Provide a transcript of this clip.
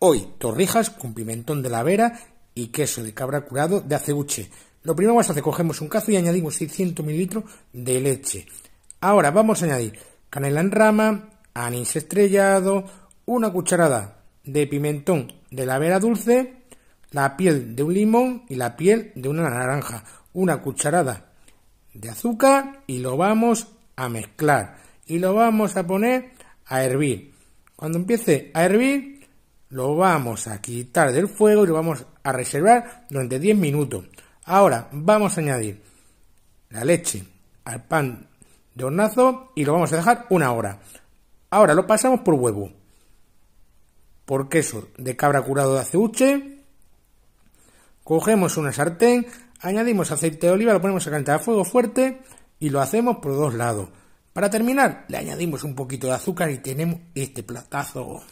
Hoy, torrijas con pimentón de la vera y queso de cabra curado de acebuche. Lo primero que vamos a hacer, cogemos un cazo y añadimos 600 mililitros de leche. Ahora vamos a añadir canela en rama, anís estrellado, una cucharada de pimentón de la vera dulce, la piel de un limón y la piel de una naranja, una cucharada de azúcar y lo vamos a mezclar y lo vamos a poner a hervir. Cuando empiece a hervir, lo vamos a quitar del fuego y lo vamos a reservar durante 10 minutos. Ahora vamos a añadir la leche al pan de hornazo y lo vamos a dejar una hora. Ahora lo pasamos por huevo, por queso de cabra curado de aceuche. Cogemos una sartén, añadimos aceite de oliva, lo ponemos a calentar a fuego fuerte y lo hacemos por dos lados. Para terminar, le añadimos un poquito de azúcar y tenemos este platazo.